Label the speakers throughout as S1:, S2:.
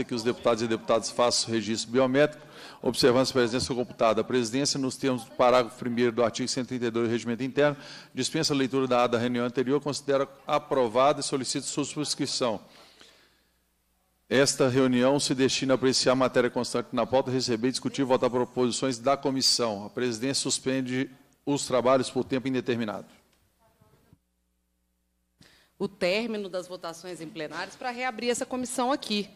S1: solicita que os deputados e deputadas façam o registro biométrico, observando a presença computada. A presidência, nos termos do parágrafo 1 do artigo 132 do Regimento Interno, dispensa a leitura da ada da reunião anterior, considera aprovada e solicita sua subscrição. Esta reunião se destina a apreciar a matéria constante na pauta, receber, discutir e votar proposições da comissão. A presidência suspende os trabalhos por tempo indeterminado.
S2: O término das votações em plenários para reabrir essa comissão aqui.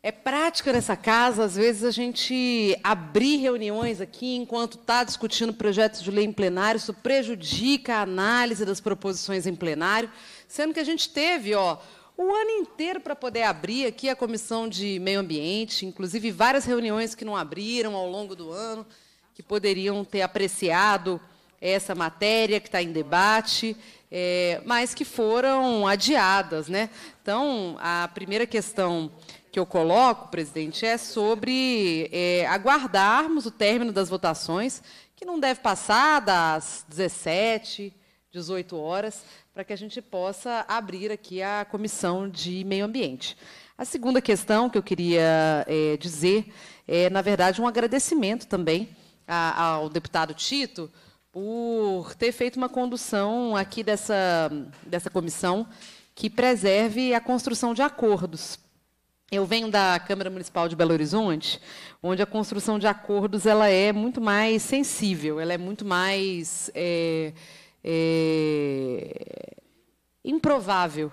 S2: É prática nessa casa, às vezes, a gente abrir reuniões aqui enquanto está discutindo projetos de lei em plenário, isso prejudica a análise das proposições em plenário, sendo que a gente teve, ó, o ano inteiro para poder abrir aqui a comissão de meio ambiente, inclusive várias reuniões que não abriram ao longo do ano, que poderiam ter apreciado essa matéria que está em debate, é, mas que foram adiadas, né? Então, a primeira questão que eu coloco, presidente, é sobre é, aguardarmos o término das votações, que não deve passar das 17, 18 horas, para que a gente possa abrir aqui a comissão de meio ambiente. A segunda questão que eu queria é, dizer é, na verdade, um agradecimento também a, ao deputado Tito por ter feito uma condução aqui dessa, dessa comissão que preserve a construção de acordos eu venho da Câmara Municipal de Belo Horizonte, onde a construção de acordos ela é muito mais sensível, ela é muito mais é, é, improvável.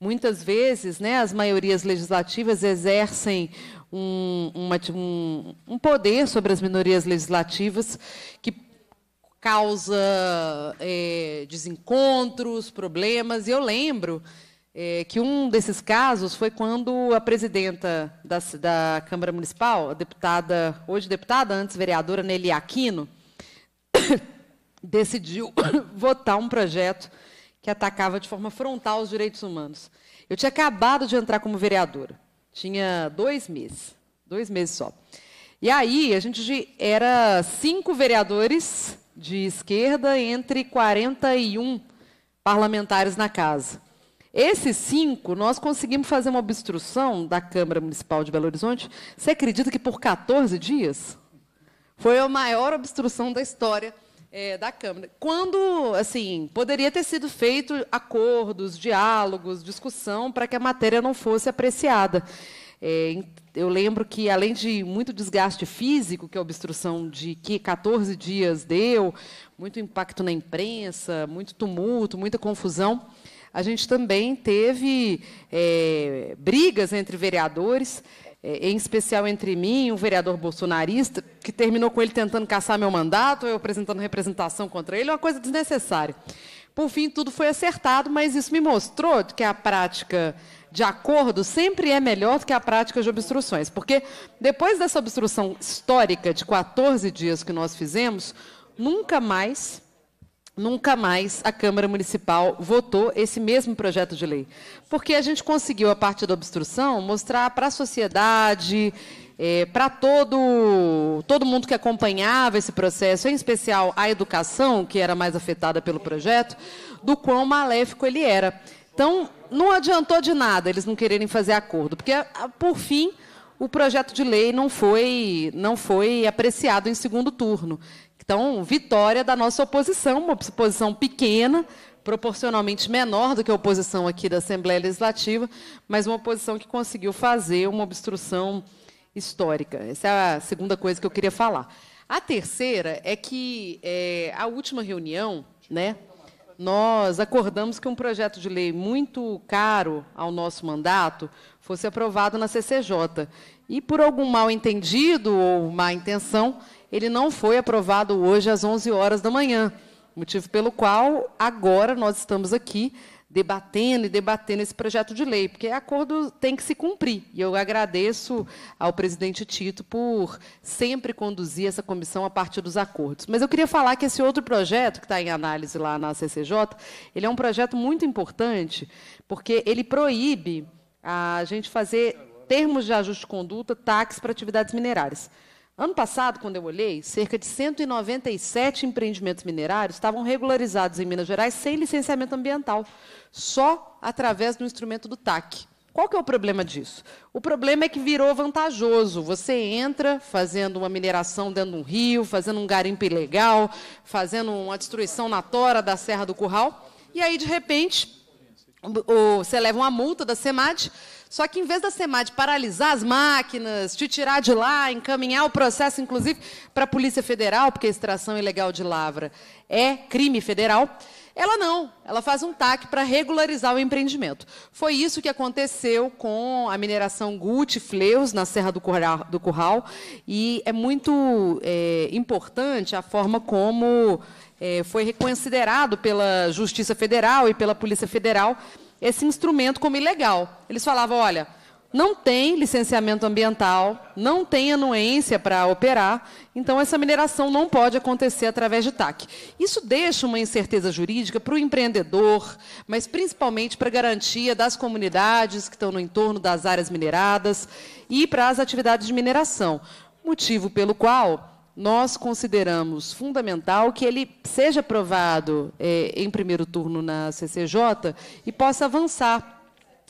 S2: Muitas vezes, né, as maiorias legislativas exercem um, uma, um, um poder sobre as minorias legislativas que causa é, desencontros, problemas. E eu lembro é, que um desses casos foi quando a presidenta da, da, Câmara Municipal, a deputada, hoje deputada, antes vereadora Nelly Aquino, decidiu votar um projeto que atacava de forma frontal os direitos humanos. Eu tinha acabado de entrar como vereadora, tinha dois meses, dois meses só. E aí, a gente era cinco vereadores de esquerda entre 41 parlamentares na casa. Esses cinco, nós conseguimos fazer uma obstrução da Câmara Municipal de Belo Horizonte. Você acredita que por 14 dias? Foi a maior obstrução da história é, da Câmara. Quando, assim, poderia ter sido feito acordos, diálogos, discussão para que a matéria não fosse apreciada. É, eu lembro que, além de muito desgaste físico que a obstrução de que 14 dias deu, muito impacto na imprensa, muito tumulto, muita confusão, a gente também teve é, brigas entre vereadores, é, em especial entre mim, e um vereador bolsonarista, que terminou com ele tentando caçar meu mandato, eu apresentando representação contra ele, é uma coisa desnecessária. Por fim, tudo foi acertado, mas isso me mostrou que a prática de acordo sempre é melhor do que a prática de obstruções, porque depois dessa obstrução histórica de 14 dias que nós fizemos, nunca mais nunca mais a Câmara Municipal votou esse mesmo projeto de lei. Porque a gente conseguiu, a partir da obstrução, mostrar para a sociedade, é, eh, para todo, todo mundo que acompanhava esse processo, em especial a educação, que era mais afetada pelo projeto, do quão maléfico ele era. Então, não adiantou de nada eles não quererem fazer acordo, porque, ah, por fim, o projeto de lei não foi, não foi apreciado em segundo turno. Então, vitória da nossa oposição, uma oposição pequena, proporcionalmente menor do que a oposição aqui da Assembleia Legislativa, mas uma oposição que conseguiu fazer uma obstrução histórica. Essa é a segunda coisa que eu queria falar. A terceira é que é, a última reunião, né, nós acordamos que um projeto de lei muito caro ao nosso mandato fosse aprovado na CCJ. E por algum mal entendido ou má intenção, ele não foi aprovado hoje às 11 horas da manhã, motivo pelo qual agora nós estamos aqui debatendo e debatendo esse projeto de lei, porque acordo tem que se cumprir. E eu agradeço ao presidente Tito por sempre conduzir essa comissão a partir dos acordos. Mas eu queria falar que esse outro projeto que está em análise lá na CCJ, ele é um projeto muito importante, porque ele proíbe a gente fazer termos de ajuste de conduta, taxas para atividades minerárias. Ano passado, quando eu olhei, cerca de 197 empreendimentos minerários estavam regularizados em Minas Gerais sem licenciamento ambiental, só através do instrumento do TAC. Qual que é o problema disso? O problema é que virou vantajoso. Você entra fazendo uma mineração dentro de um rio, fazendo um garimpo ilegal, fazendo uma destruição na tora da Serra do Curral, e aí, de repente, você leva uma multa da SEMAD só que em vez da SEMAD paralisar as máquinas, te tirar de lá, encaminhar o processo, inclusive, para a Polícia Federal, porque a extração ilegal de lavra é crime federal, ela não, ela faz um TAC para regularizar o empreendimento. Foi isso que aconteceu com a mineração Guti Fleus, na Serra do Curral, do Curral e é muito é, importante a forma como é, foi reconsiderado pela Justiça Federal e pela Polícia Federal esse instrumento como ilegal. Eles falavam: olha, não tem licenciamento ambiental, não tem anuência para operar, então essa mineração não pode acontecer através de TAC. Isso deixa uma incerteza jurídica para o empreendedor, mas principalmente para a garantia das comunidades que estão no entorno das áreas mineradas e para as atividades de mineração. Motivo pelo qual nós consideramos fundamental que ele seja aprovado é, em primeiro turno na CCJ e possa avançar.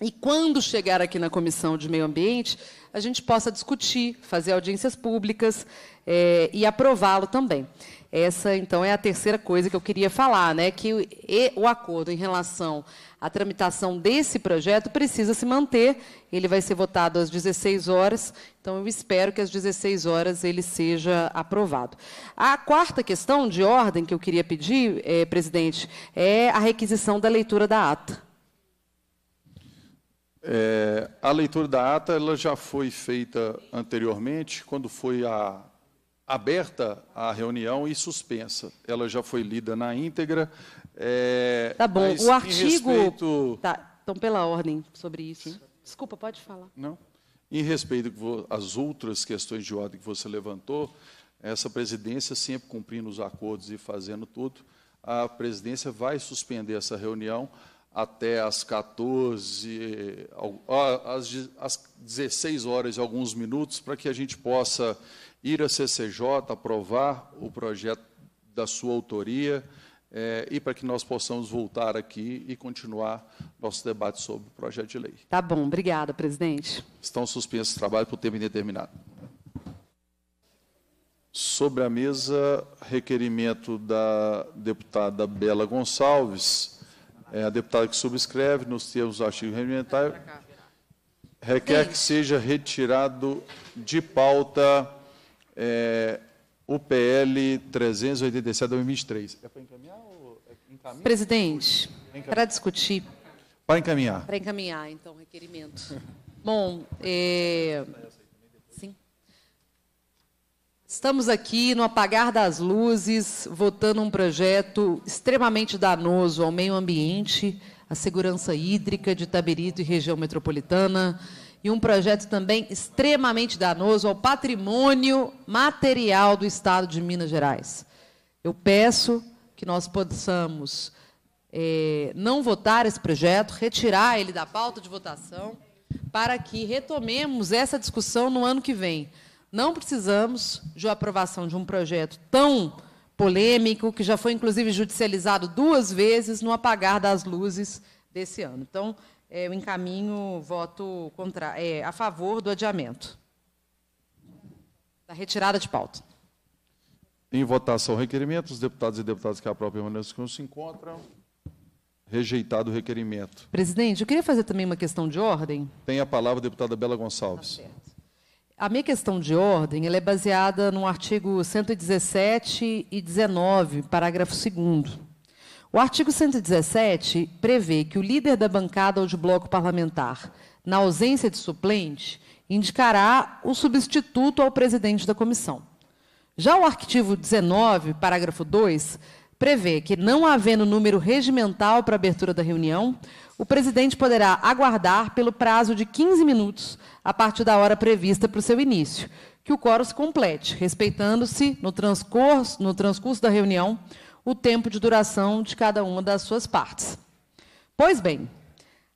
S2: E quando chegar aqui na Comissão de Meio Ambiente, a gente possa discutir, fazer audiências públicas é, e aprová-lo também. Essa, então, é a terceira coisa que eu queria falar, né? Que o acordo em relação a tramitação desse projeto precisa se manter. Ele vai ser votado às 16 horas, então eu espero que às 16 horas ele seja aprovado. A quarta questão de ordem que eu queria pedir, eh, presidente, é a requisição da leitura da ata.
S1: É, a leitura da ata ela já foi feita anteriormente, quando foi a, aberta a reunião e suspensa. Ela já foi lida na íntegra, é, tá bom, o artigo.
S2: Respeito... Tá, então, pela ordem sobre isso. Desculpa, pode falar. Não.
S1: Em respeito às outras questões de ordem que você levantou, essa presidência, sempre cumprindo os acordos e fazendo tudo, a presidência vai suspender essa reunião até às 14, às 16 horas e alguns minutos, para que a gente possa ir à CCJ, aprovar o projeto da sua autoria, é, e para que nós possamos voltar aqui e continuar nosso debate sobre o projeto de lei.
S2: Tá bom, obrigada, presidente.
S1: Estão suspensos os trabalhos por tempo indeterminado. Sobre a mesa, requerimento da deputada Bela Gonçalves, é, a deputada que subscreve, nos termos do artigo regimental requer que seja retirado de pauta é, o PL 387-2023. É para encaminhar
S2: ou é encaminha? Presidente, encaminhar. para discutir.
S1: Para encaminhar. Para
S2: encaminhar, então, requerimento. Bom, é... sim. Estamos aqui no apagar das luzes, votando um projeto extremamente danoso ao meio ambiente, à segurança hídrica de Taberito e região metropolitana e um projeto também extremamente danoso ao patrimônio material do Estado de Minas Gerais. Eu peço que nós possamos é, não votar esse projeto, retirar ele da pauta de votação, para que retomemos essa discussão no ano que vem. Não precisamos de aprovação de um projeto tão polêmico, que já foi inclusive judicializado duas vezes no apagar das luzes desse ano. Então, é, eu encaminho voto contra, é, a favor do adiamento. Da retirada de pauta.
S1: Em votação, requerimento. Os deputados e deputadas que aprovam própria como se encontram. Rejeitado o requerimento.
S2: Presidente, eu queria fazer também uma questão de ordem.
S1: Tem a palavra a deputada Bela Gonçalves. Tá
S2: a minha questão de ordem ela é baseada no artigo 117 e 19, parágrafo 2 o artigo 117 prevê que o líder da bancada ou de bloco parlamentar, na ausência de suplente, indicará o substituto ao presidente da comissão. Já o artigo 19, parágrafo 2, prevê que, não havendo número regimental para abertura da reunião, o presidente poderá aguardar pelo prazo de 15 minutos a partir da hora prevista para o seu início, que o quórum se complete, respeitando-se, no, no transcurso da reunião, o tempo de duração de cada uma das suas partes. Pois bem,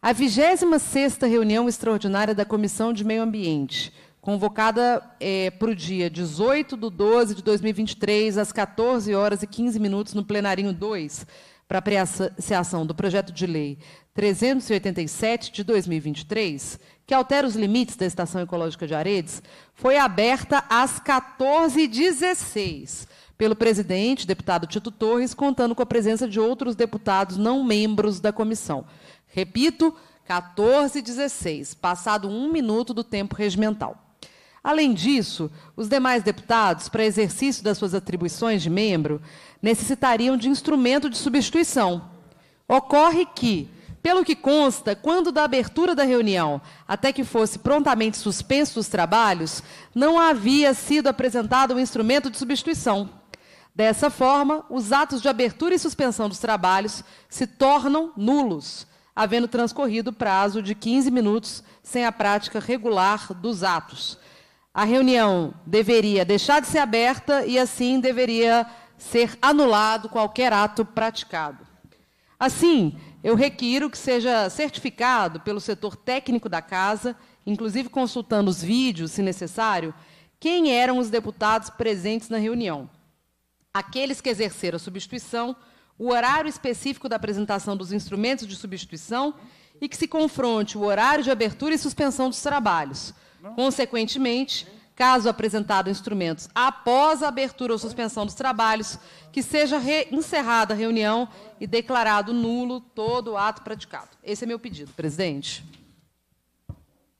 S2: a 26ª reunião extraordinária da Comissão de Meio Ambiente, convocada é, para o dia 18 de 12 de 2023, às 14 horas e 15 minutos, no plenarinho 2, para apreciação do projeto de lei 387 de 2023, que altera os limites da Estação Ecológica de Aredes, foi aberta às 14h16 pelo presidente, deputado Tito Torres, contando com a presença de outros deputados não membros da comissão. Repito, 14 e 16, passado um minuto do tempo regimental. Além disso, os demais deputados, para exercício das suas atribuições de membro, necessitariam de instrumento de substituição. Ocorre que, pelo que consta, quando da abertura da reunião até que fosse prontamente suspenso os trabalhos, não havia sido apresentado um instrumento de substituição. Dessa forma, os atos de abertura e suspensão dos trabalhos se tornam nulos, havendo transcorrido o prazo de 15 minutos sem a prática regular dos atos. A reunião deveria deixar de ser aberta e, assim, deveria ser anulado qualquer ato praticado. Assim, eu requiro que seja certificado pelo setor técnico da Casa, inclusive consultando os vídeos, se necessário, quem eram os deputados presentes na reunião aqueles que exerceram a substituição, o horário específico da apresentação dos instrumentos de substituição e que se confronte o horário de abertura e suspensão dos trabalhos. Consequentemente, caso apresentado instrumentos após a abertura ou suspensão dos trabalhos, que seja encerrada a reunião e declarado nulo todo o ato praticado. Esse é meu pedido, presidente.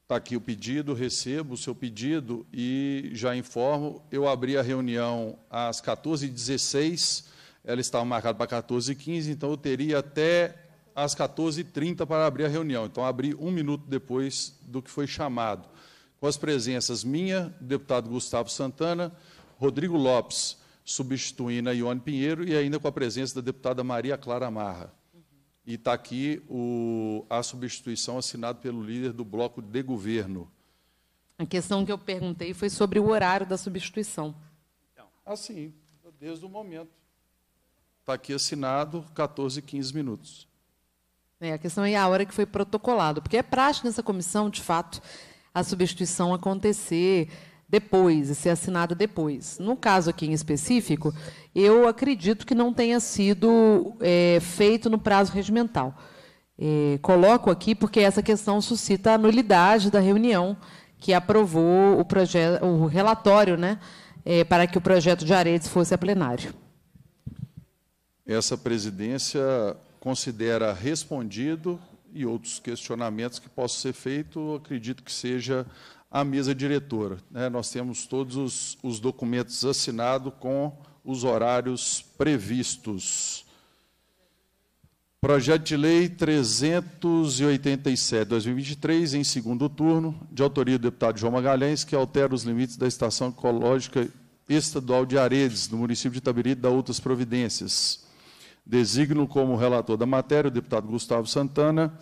S1: Está aqui o pedido, recebo o seu pedido e já informo. Eu abri a reunião às 14h16, ela estava marcada para 14h15, então eu teria até às 14h30 para abrir a reunião. Então, abri um minuto depois do que foi chamado. Com as presenças minha, do deputado Gustavo Santana, Rodrigo Lopes, substituindo a Ione Pinheiro, e ainda com a presença da deputada Maria Clara Marra. E está aqui o, a substituição assinada pelo líder do bloco de governo.
S2: A questão que eu perguntei foi sobre o horário da substituição.
S1: Assim, desde o momento. Está aqui assinado 14, 15 minutos.
S2: É, a questão é a hora que foi protocolado, porque é prática nessa comissão, de fato, a substituição acontecer depois e ser assinada depois. No caso aqui em específico, eu acredito que não tenha sido é, feito no prazo regimental. É, coloco aqui porque essa questão suscita a nulidade da reunião que aprovou o, projeto, o relatório né, é, para que o projeto de Aredes fosse a plenário.
S1: Essa presidência considera respondido e outros questionamentos que possam ser feitos, acredito que seja à mesa diretora. Né? Nós temos todos os, os documentos assinados com os horários previstos. Projeto de Lei 387, 2023, em segundo turno, de autoria do deputado João Magalhães, que altera os limites da Estação Ecológica Estadual de Aredes, no município de Itabirito, da outras providências. Designo como relator da matéria o deputado Gustavo Santana,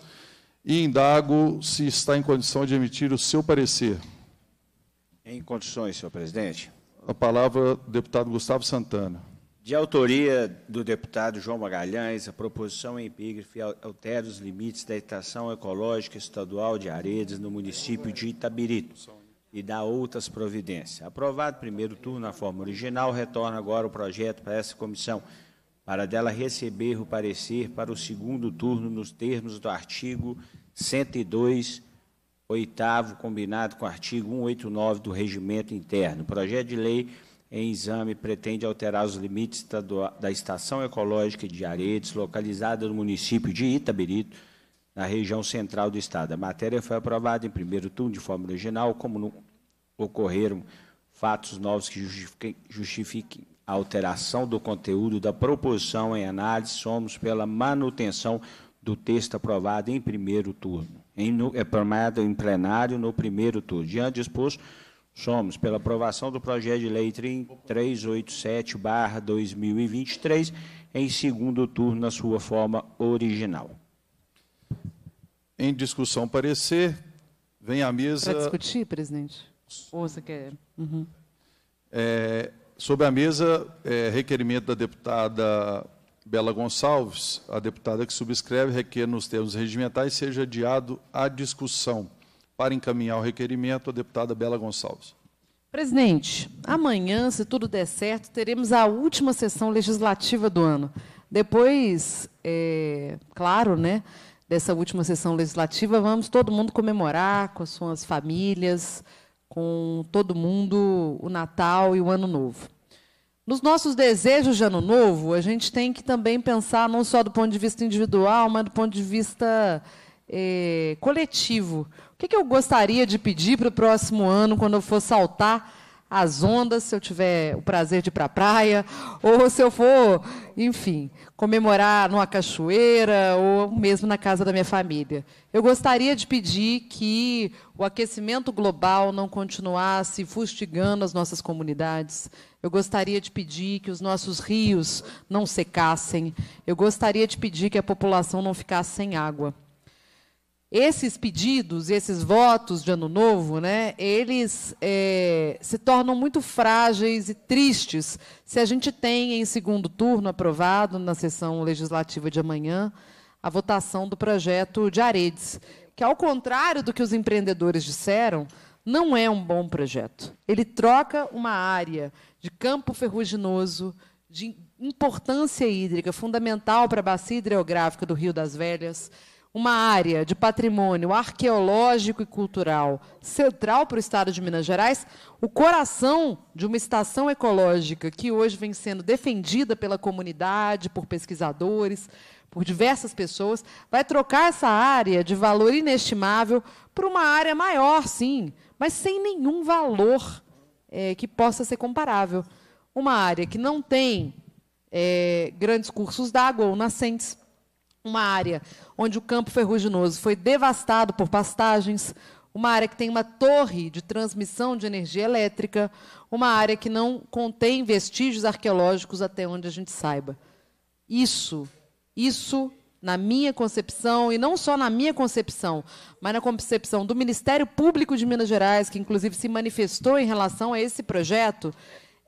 S1: e indago se está em condição de emitir o seu parecer.
S3: Em condições, senhor presidente.
S1: A palavra, deputado Gustavo Santana.
S3: De autoria do deputado João Magalhães, a proposição em é epígrafe altera os limites da estação ecológica estadual de Aredes no município de Itabirito e dá outras providências. Aprovado primeiro turno na forma original, retorna agora o projeto para essa comissão para dela receber o parecer para o segundo turno nos termos do artigo 102, oitavo, combinado com o artigo 189 do Regimento Interno. O projeto de lei em exame pretende alterar os limites da Estação Ecológica de Aredes, localizada no município de Itabirito, na região central do Estado. A matéria foi aprovada em primeiro turno de forma original, como não ocorreram fatos novos que justifiquem, justifiquem a alteração do conteúdo da proposição em análise, somos pela manutenção do texto aprovado em primeiro turno, em, no, aprovado é em plenário no primeiro turno. Diante disposto, somos pela aprovação do projeto de lei 387-2023, em segundo turno, na sua forma original. Em discussão, parecer, vem à mesa. Para discutir,
S2: presidente? Ou você quer. Uhum.
S1: É, sobre a mesa, é, requerimento da deputada Bela Gonçalves, a deputada que subscreve, requer nos termos regimentais, seja adiado a discussão. Para encaminhar o requerimento, a deputada Bela
S2: Gonçalves. Presidente, amanhã, se tudo der certo, teremos a última sessão legislativa do ano. Depois, é, claro, né, dessa última sessão legislativa, vamos todo mundo comemorar com as suas famílias, com todo mundo o Natal e o Ano Novo. Nos nossos desejos de Ano Novo, a gente tem que também pensar não só do ponto de vista individual, mas do ponto de vista eh, coletivo. O que, que eu gostaria de pedir para o próximo ano, quando eu for saltar as ondas, se eu tiver o prazer de ir para a praia, ou se eu for, enfim, comemorar numa cachoeira ou mesmo na casa da minha família. Eu gostaria de pedir que o aquecimento global não continuasse fustigando as nossas comunidades. Eu gostaria de pedir que os nossos rios não secassem. Eu gostaria de pedir que a população não ficasse sem água. Esses pedidos, esses votos de ano novo, né, eles é, se tornam muito frágeis e tristes se a gente tem em segundo turno aprovado na sessão legislativa de amanhã a votação do projeto de Aredes, que ao contrário do que os empreendedores disseram, não é um bom projeto. Ele troca uma área de campo ferruginoso, de importância hídrica fundamental para a bacia hidrográfica do Rio das Velhas, uma área de patrimônio arqueológico e cultural central para o estado de Minas Gerais, o coração de uma estação ecológica que hoje vem sendo defendida pela comunidade, por pesquisadores, por diversas pessoas, vai trocar essa área de valor inestimável por uma área maior, sim, mas sem nenhum valor é, que possa ser comparável. Uma área que não tem é, grandes cursos d'água ou nascentes uma área onde o campo ferruginoso foi devastado por pastagens, uma área que tem uma torre de transmissão de energia elétrica, uma área que não contém vestígios arqueológicos até onde a gente saiba. Isso, isso na minha concepção, e não só na minha concepção, mas na concepção do Ministério Público de Minas Gerais, que inclusive se manifestou em relação a esse projeto,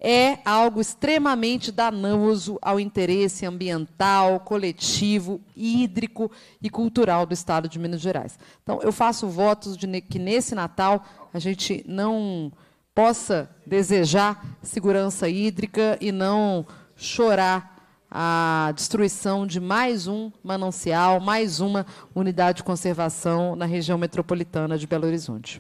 S2: é algo extremamente danoso ao interesse ambiental, coletivo, hídrico e cultural do Estado de Minas Gerais. Então, eu faço votos de que nesse Natal a gente não possa desejar segurança hídrica e não chorar a destruição de mais um manancial, mais uma unidade de conservação na região metropolitana de Belo Horizonte.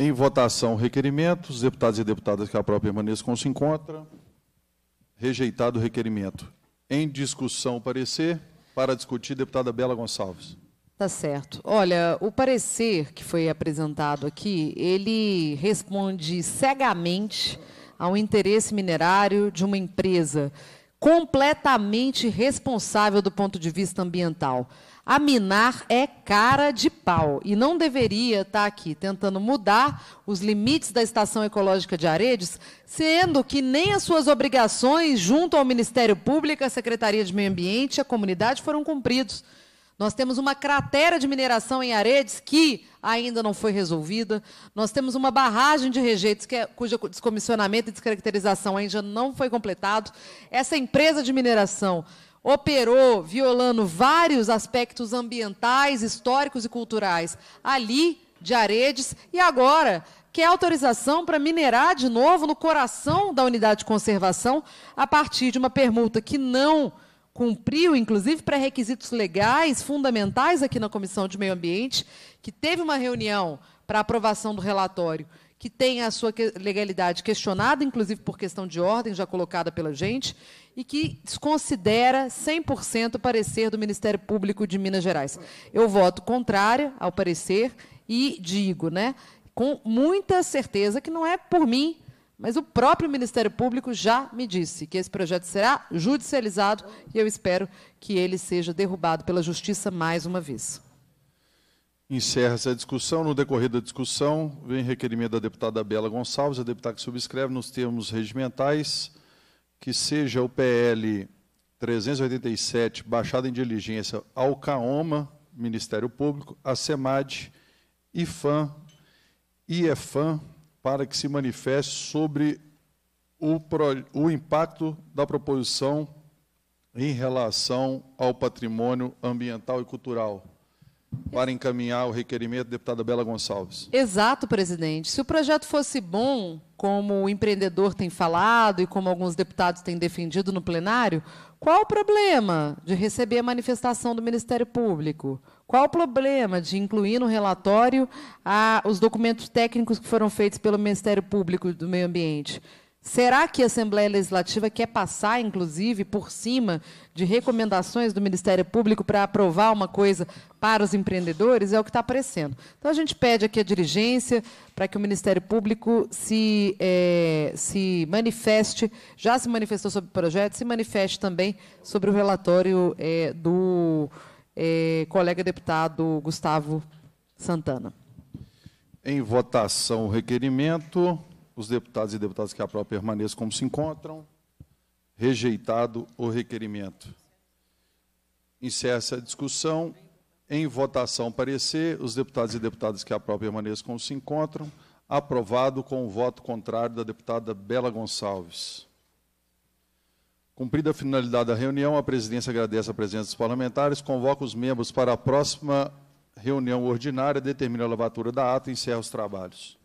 S1: Em votação, requerimento. Os deputados e deputadas que a própria permaneça com se encontra. Rejeitado o requerimento. Em discussão, parecer. Para discutir, deputada Bela Gonçalves.
S2: Tá certo. Olha, o parecer que foi apresentado aqui, ele responde cegamente ao interesse minerário de uma empresa completamente responsável do ponto de vista ambiental. A Minar é cara de pau e não deveria estar tá aqui tentando mudar os limites da Estação Ecológica de Aredes, sendo que nem as suas obrigações junto ao Ministério Público, a Secretaria de Meio Ambiente e a comunidade foram cumpridos. Nós temos uma cratera de mineração em Aredes que ainda não foi resolvida. Nós temos uma barragem de rejeitos que é, cujo descomissionamento e descaracterização ainda não foi completado. Essa empresa de mineração operou violando vários aspectos ambientais, históricos e culturais ali de Aredes e agora quer autorização para minerar de novo no coração da unidade de conservação a partir de uma permuta que não cumpriu, inclusive, pré-requisitos legais fundamentais aqui na Comissão de Meio Ambiente, que teve uma reunião para aprovação do relatório, que tem a sua legalidade questionada, inclusive por questão de ordem já colocada pela gente, e que desconsidera 100% o parecer do Ministério Público de Minas Gerais. Eu voto contrária ao parecer e digo, né, com muita certeza que não é por mim mas o próprio Ministério Público já me disse que esse projeto será judicializado e eu espero que ele seja derrubado pela Justiça mais uma vez.
S1: Encerra-se a discussão. No decorrer da discussão, vem requerimento da deputada Bela Gonçalves, a deputada que subscreve nos termos regimentais, que seja o PL 387, baixada em diligência ao CAOMA, Ministério Público, a SEMAD, IFAM, IEFAM, para que se manifeste sobre o, pro, o impacto da proposição em relação ao patrimônio ambiental e cultural para encaminhar o requerimento, deputada Bela Gonçalves.
S2: Exato, presidente. Se o projeto fosse bom, como o empreendedor tem falado e como alguns deputados têm defendido no plenário, qual o problema de receber a manifestação do Ministério Público? Qual o problema de incluir no relatório a, os documentos técnicos que foram feitos pelo Ministério Público do Meio Ambiente? Será que a Assembleia Legislativa quer passar, inclusive, por cima de recomendações do Ministério Público para aprovar uma coisa para os empreendedores? É o que está aparecendo. Então, a gente pede aqui a dirigência para que o Ministério Público se, é, se manifeste, já se manifestou sobre o projeto, se manifeste também sobre o relatório é, do eh, colega deputado Gustavo Santana.
S1: Em votação o requerimento, os deputados e deputadas que aprovam permaneçam como se encontram. Rejeitado o requerimento. Encerra-se a discussão. Em votação, parecer, os deputados e deputadas que aprovam permaneçam como se encontram. Aprovado com o voto contrário da deputada Bela Gonçalves. Cumprida a finalidade da reunião, a presidência agradece a presença dos parlamentares, convoca os membros para a próxima reunião ordinária, determina a lavatura da ata e encerra os trabalhos.